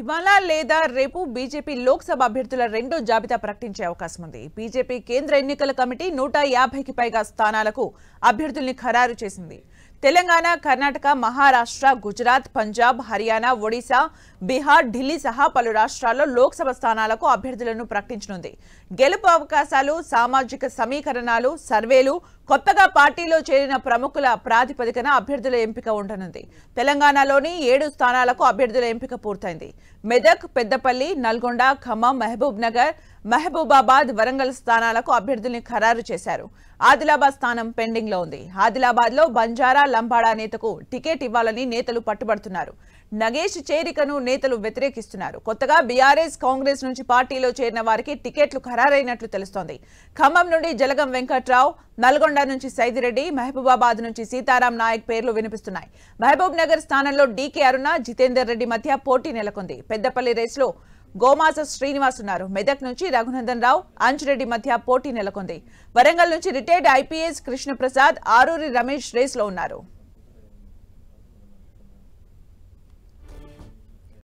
ఇవాళ లేదా రేపు బీజేపీ లోక్సభ అభ్యర్థుల రెండో జాబితా ప్రకటించే అవకాశం ఉంది బీజేపీ కేంద్ర ఎన్నికల కమిటీ నూట యాభైకి పైగా స్థానాలకు అభ్యర్థుల్ని ఖరారు చేసింది తెలంగాణ కర్ణాటక మహారాష్ట్ర గుజరాత్ పంజాబ్ హర్యానా ఒడిశా బీహార్ ఢిల్లీ సహా పలు రాష్ట్రాల్లో లోక్సభ స్థానాలకు అభ్యర్థులను ప్రకటించనుంది గెలుపు అవకాశాలు సామాజిక సమీకరణాలు సర్వేలు కొత్తగా పార్టీలో చేరిన ప్రముఖుల ప్రాతిపదికన అభ్యర్థుల ఎంపిక ఉండనుంది తెలంగాణలోని ఏడు స్థానాలకు అభ్యర్థుల ఎంపిక పూర్తయింది మెదక్ పెద్దపల్లి నల్గొండ ఖమ్మం మహబూబ్ నగర్ మహబూబాబాద్ వరంగల్ స్థానాలకు అభ్యర్థుల్ని ఖరారు చేశారు ఆదిలాబాద్ స్థానం పెండింగ్ లో ఉంది ఆదిలాబాద్ లో బంజారా లంబాడా నేతకు టికెట్ ఇవ్వాలని నేతలు పట్టుబడుతున్నారు నగేష్ చేరికను నేతలు వ్యతిరేకిస్తున్నారు కొత్తగా బీఆర్ఎస్ కాంగ్రెస్ నుంచి పార్టీలో చేరిన వారికి టికెట్లు ఖరారైనట్లు తెలుస్తోంది ఖమ్మం నుండి జలగం వెంకట్రావు నల్గొండ నుంచి సైదిరెడ్డి మహబూబాబాద్ నుంచి సీతారాం నాయక్ పేర్లు వినిపిస్తున్నాయి మహబూబ్ నగర్ స్థానంలో డీకే అరుణ జితేందర్ రెడ్డి మధ్య పోటీ నెలకొంది పెద్దపల్లి రేసులో గోమాస శ్రీనివాస్ ఉన్నారు మెదక్ నుంచి రఘునందన్ రావు అంజిరెడ్డి మధ్య పోటీ నెలకొంది వరంగల్ నుంచి రిటైర్డ్ ఐపీఎస్ కృష్ణప్రసాద్ ఆరూరి రమేష్ రేస్లో ఉన్నారు